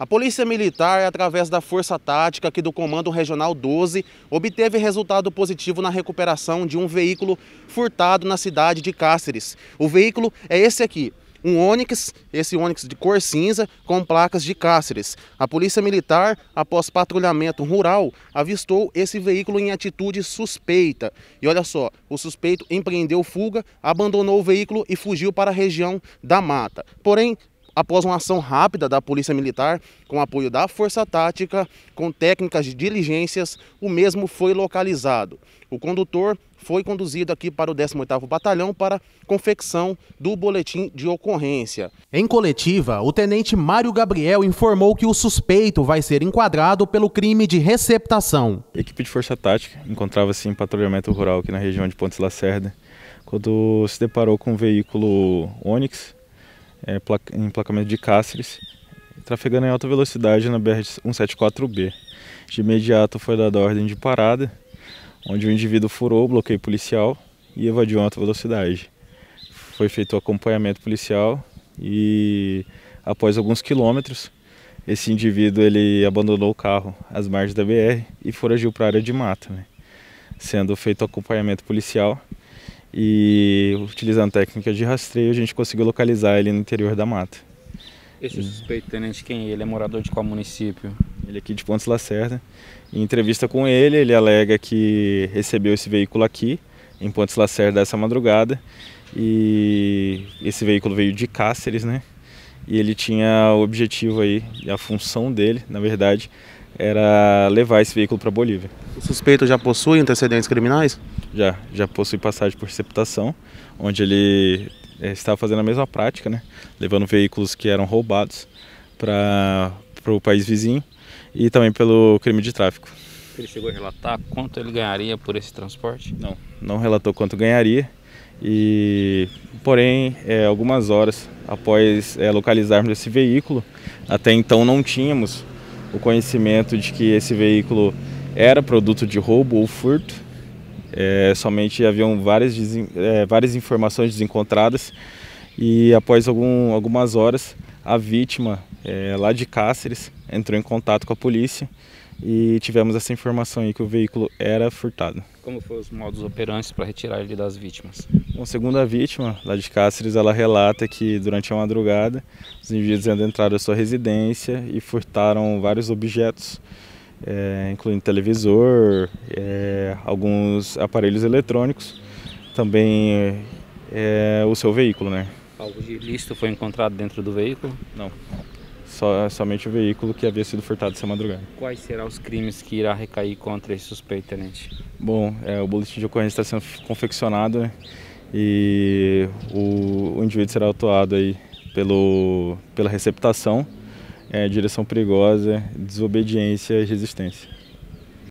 A Polícia Militar, através da Força Tática aqui do Comando Regional 12, obteve resultado positivo na recuperação de um veículo furtado na cidade de Cáceres. O veículo é esse aqui, um Onix, esse Onix de cor cinza, com placas de Cáceres. A Polícia Militar, após patrulhamento rural, avistou esse veículo em atitude suspeita. E olha só, o suspeito empreendeu fuga, abandonou o veículo e fugiu para a região da mata. Porém, após uma ação rápida da Polícia Militar, com apoio da Força Tática, com técnicas de diligências, o mesmo foi localizado. O condutor foi conduzido aqui para o 18º Batalhão para confecção do boletim de ocorrência. Em coletiva, o tenente Mário Gabriel informou que o suspeito vai ser enquadrado pelo crime de receptação. A equipe de Força Tática encontrava-se em patrulhamento rural aqui na região de Pontes Lacerda, quando se deparou com um veículo Onix, é, emplacamento de Cáceres, trafegando em alta velocidade na BR-174B. De imediato foi dada a ordem de parada, onde o indivíduo furou o bloqueio policial e evadiu em alta velocidade. Foi feito o acompanhamento policial e após alguns quilômetros, esse indivíduo ele abandonou o carro às margens da BR e foragiu para a área de mata, né? sendo feito acompanhamento policial e utilizando técnicas de rastreio a gente conseguiu localizar ele no interior da mata. Esse é suspeito, tenente, quem? É ele é morador de qual município? Ele é aqui de Pontes Lacerda. Em entrevista com ele, ele alega que recebeu esse veículo aqui, em Pontes Lacerda, essa madrugada. E esse veículo veio de Cáceres, né? E ele tinha o objetivo aí, a função dele, na verdade, era levar esse veículo para Bolívia. O suspeito já possui antecedentes criminais? Já, já possui passagem por receptação, onde ele é, estava fazendo a mesma prática, né? levando veículos que eram roubados para o país vizinho e também pelo crime de tráfico. Ele chegou a relatar quanto ele ganharia por esse transporte? Não, não relatou quanto ganharia. E, porém, é, algumas horas após é, localizarmos esse veículo, até então não tínhamos o conhecimento de que esse veículo era produto de roubo ou furto. É, somente haviam várias, é, várias informações desencontradas e após algum, algumas horas a vítima é, lá de Cáceres entrou em contato com a polícia e tivemos essa informação aí que o veículo era furtado. Como foram os modos operantes para retirar ele das vítimas? Uma segunda vítima, lá de Cáceres, ela relata que durante a madrugada os indivíduos entraram em sua residência e furtaram vários objetos, é, incluindo televisor, é, alguns aparelhos eletrônicos, também é, o seu veículo, né? Algo de ilícito foi encontrado dentro do veículo? Não. Só, somente o veículo que havia sido furtado essa madrugada. Quais serão os crimes que irá recair contra esse suspeito, tenente? Bom, é, o boletim de ocorrência está sendo confeccionado, né? e o, o indivíduo será autuado aí pelo, pela receptação, é, direção perigosa, desobediência e resistência.